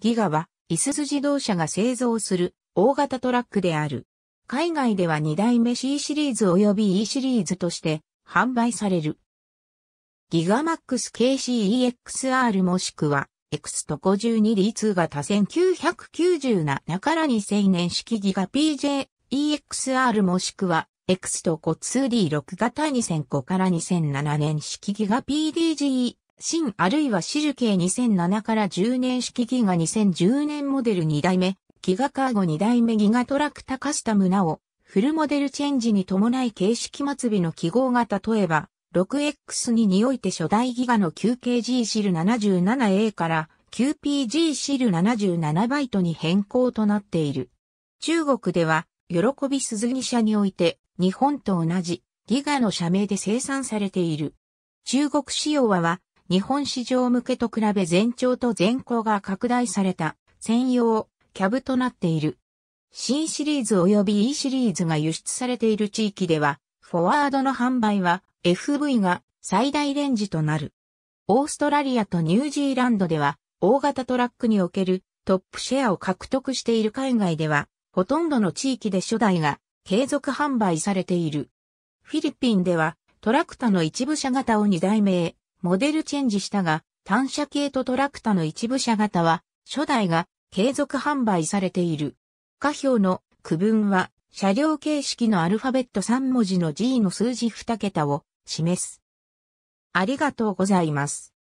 ギガは、イスス自動車が製造する大型トラックである。海外では2代目 C シリーズ及び E シリーズとして販売される。ギガマックス KCEXR もしくは X と 52D2 型1997から2000年式ギガ PJEXR もしくは X と 52D6 型2005から2007年式ギガ p d g 新あるいはシルケー2007から10年式ギガ2010年モデル2代目、ギガカーゴ2代目ギガトラクタカスタムなお、フルモデルチェンジに伴い形式末尾の記号が例えば、6X ににおいて初代ギガの 9KG シル 77A から 9PG シル77バイトに変更となっている。中国では、喜び鈴木社において、日本と同じギガの社名で生産されている。中国仕様は日本市場向けと比べ全長と全高が拡大された専用キャブとなっている。新シリーズ及び E シリーズが輸出されている地域では、フォワードの販売は FV が最大レンジとなる。オーストラリアとニュージーランドでは、大型トラックにおけるトップシェアを獲得している海外では、ほとんどの地域で初代が継続販売されている。フィリピンでは、トラクタの一部車型を2代目へモデルチェンジしたが、単車系とトラクタの一部車型は、初代が継続販売されている。下表の区分は、車両形式のアルファベット3文字の G の数字2桁を示す。ありがとうございます。